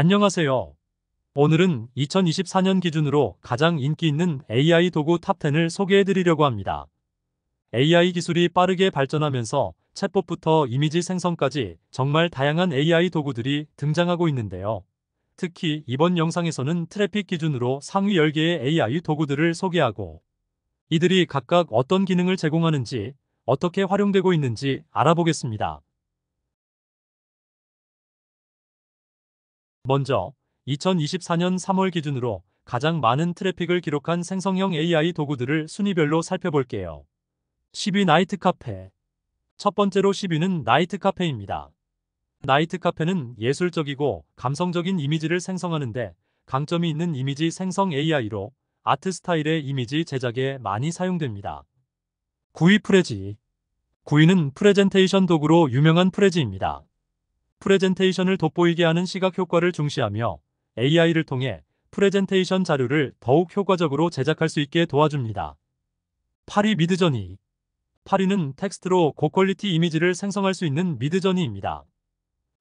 안녕하세요. 오늘은 2024년 기준으로 가장 인기 있는 AI 도구 탑10을 소개해드리려고 합니다. AI 기술이 빠르게 발전하면서 챗봇부터 이미지 생성까지 정말 다양한 AI 도구들이 등장하고 있는데요. 특히 이번 영상에서는 트래픽 기준으로 상위 10개의 AI 도구들을 소개하고 이들이 각각 어떤 기능을 제공하는지 어떻게 활용되고 있는지 알아보겠습니다. 먼저 2024년 3월 기준으로 가장 많은 트래픽을 기록한 생성형 AI 도구들을 순위별로 살펴볼게요. 10위 나이트 카페 첫 번째로 10위는 나이트 카페입니다. 나이트 카페는 예술적이고 감성적인 이미지를 생성하는데 강점이 있는 이미지 생성 AI로 아트 스타일의 이미지 제작에 많이 사용됩니다. 9위 프레지 9위는 프레젠테이션 도구로 유명한 프레지입니다. 프레젠테이션을 돋보이게 하는 시각 효과를 중시하며 AI를 통해 프레젠테이션 자료를 더욱 효과적으로 제작할 수 있게 도와줍니다. 파리 미드저니 파리는 텍스트로 고퀄리티 이미지를 생성할 수 있는 미드저니입니다.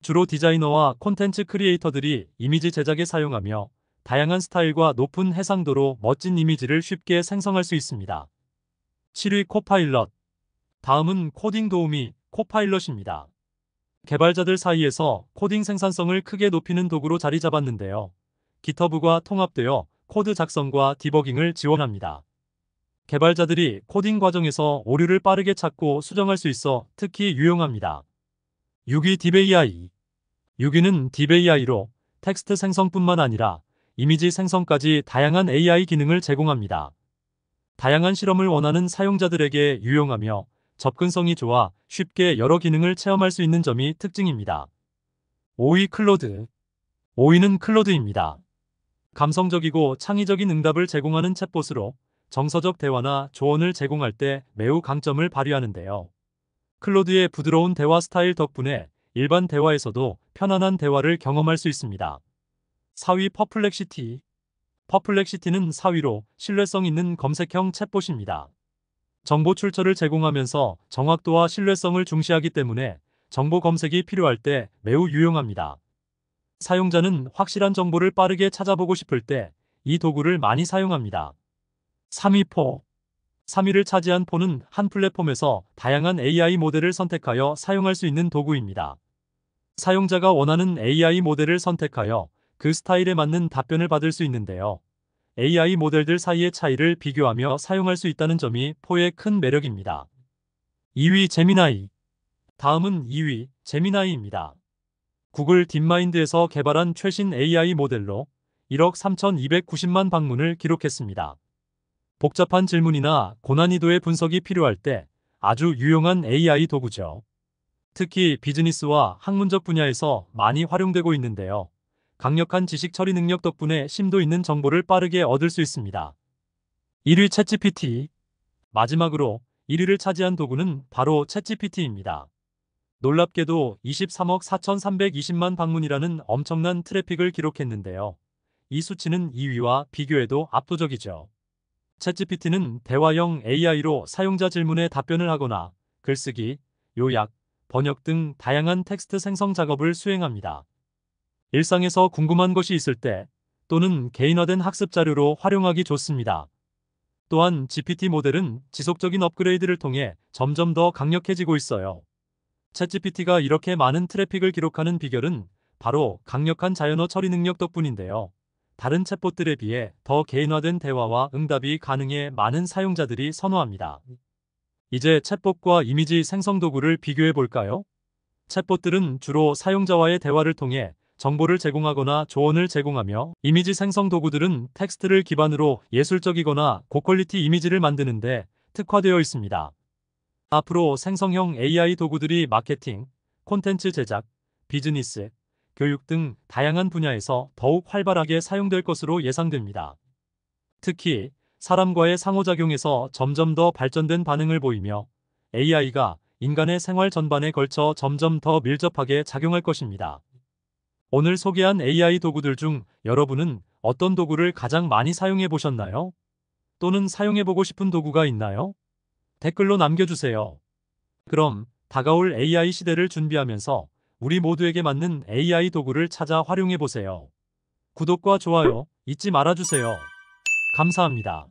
주로 디자이너와 콘텐츠 크리에이터들이 이미지 제작에 사용하며 다양한 스타일과 높은 해상도로 멋진 이미지를 쉽게 생성할 수 있습니다. 7위 코파일럿 다음은 코딩 도우미 코파일럿입니다. 개발자들 사이에서 코딩 생산성을 크게 높이는 도구로 자리 잡았는데요. 기터브가 통합되어 코드 작성과 디버깅을 지원합니다. 개발자들이 코딩 과정에서 오류를 빠르게 찾고 수정할 수 있어 특히 유용합니다. 6위 DBAI 6위는 DBAI로 텍스트 생성뿐만 아니라 이미지 생성까지 다양한 AI 기능을 제공합니다. 다양한 실험을 원하는 사용자들에게 유용하며 접근성이 좋아 쉽게 여러 기능을 체험할 수 있는 점이 특징입니다. 5위 클로드 5위는 클로드입니다. 감성적이고 창의적인 응답을 제공하는 챗봇으로 정서적 대화나 조언을 제공할 때 매우 강점을 발휘하는데요. 클로드의 부드러운 대화 스타일 덕분에 일반 대화에서도 편안한 대화를 경험할 수 있습니다. 4위 퍼플렉시티 퍼플렉시티는 4위로 신뢰성 있는 검색형 챗봇입니다. 정보 출처를 제공하면서 정확도와 신뢰성을 중시하기 때문에 정보 검색이 필요할 때 매우 유용합니다. 사용자는 확실한 정보를 빠르게 찾아보고 싶을 때 이 도구를 많이 사용합니다. 3위 포 3위를 차지한 포는 한 플랫폼에서 다양한 AI 모델을 선택하여 사용할 수 있는 도구입니다. 사용자가 원하는 AI 모델을 선택하여 그 스타일에 맞는 답변을 받을 수 있는데요. AI 모델들 사이의 차이를 비교하며 사용할 수 있다는 점이 포의 큰 매력입니다. 2위 제미나이 다음은 2위 제미나이입니다. 구글 딥마인드에서 개발한 최신 AI 모델로 1억 3,290만 방문을 기록했습니다. 복잡한 질문이나 고난이도의 분석이 필요할 때 아주 유용한 AI 도구죠. 특히 비즈니스와 학문적 분야에서 많이 활용되고 있는데요. 강력한 지식 처리 능력 덕분에 심도 있는 정보를 빠르게 얻을 수 있습니다. 1위 챗GPT 마지막으로 1위를 차지한 도구는 바로 챗GPT입니다. 놀랍게도 23억 4,320만 방문이라는 엄청난 트래픽을 기록했는데요. 이 수치는 2위와 비교해도 압도적이죠. 챗GPT는 대화형 AI로 사용자 질문에 답변을 하거나 글쓰기, 요약, 번역 등 다양한 텍스트 생성 작업을 수행합니다. 일상에서 궁금한 것이 있을 때 또는 개인화된 학습 자료로 활용하기 좋습니다. 또한 GPT 모델은 지속적인 업그레이드를 통해 점점 더 강력해지고 있어요. 챗GPT가 이렇게 많은 트래픽을 기록하는 비결은 바로 강력한 자연어 처리 능력 덕분인데요. 다른 챗봇들에 비해 더 개인화된 대화와 응답이 가능해 많은 사용자들이 선호합니다. 이제 챗봇과 이미지 생성 도구를 비교해 볼까요? 챗봇들은 주로 사용자와의 대화를 통해 정보를 제공하거나 조언을 제공하며 이미지 생성 도구들은 텍스트를 기반으로 예술적이거나 고퀄리티 이미지를 만드는데 특화되어 있습니다. 앞으로 생성형 AI 도구들이 마케팅, 콘텐츠 제작, 비즈니스, 교육 등 다양한 분야에서 더욱 활발하게 사용될 것으로 예상됩니다. 특히 사람과의 상호작용에서 점점 더 발전된 반응을 보이며 AI가 인간의 생활 전반에 걸쳐 점점 더 밀접하게 작용할 것입니다. 오늘 소개한 AI 도구들 중 여러분은 어떤 도구를 가장 많이 사용해 보셨나요? 또는 사용해 보고 싶은 도구가 있나요? 댓글로 남겨주세요. 그럼 다가올 AI 시대를 준비하면서 우리 모두에게 맞는 AI 도구를 찾아 활용해 보세요. 구독과 좋아요 잊지 말아주세요. 감사합니다.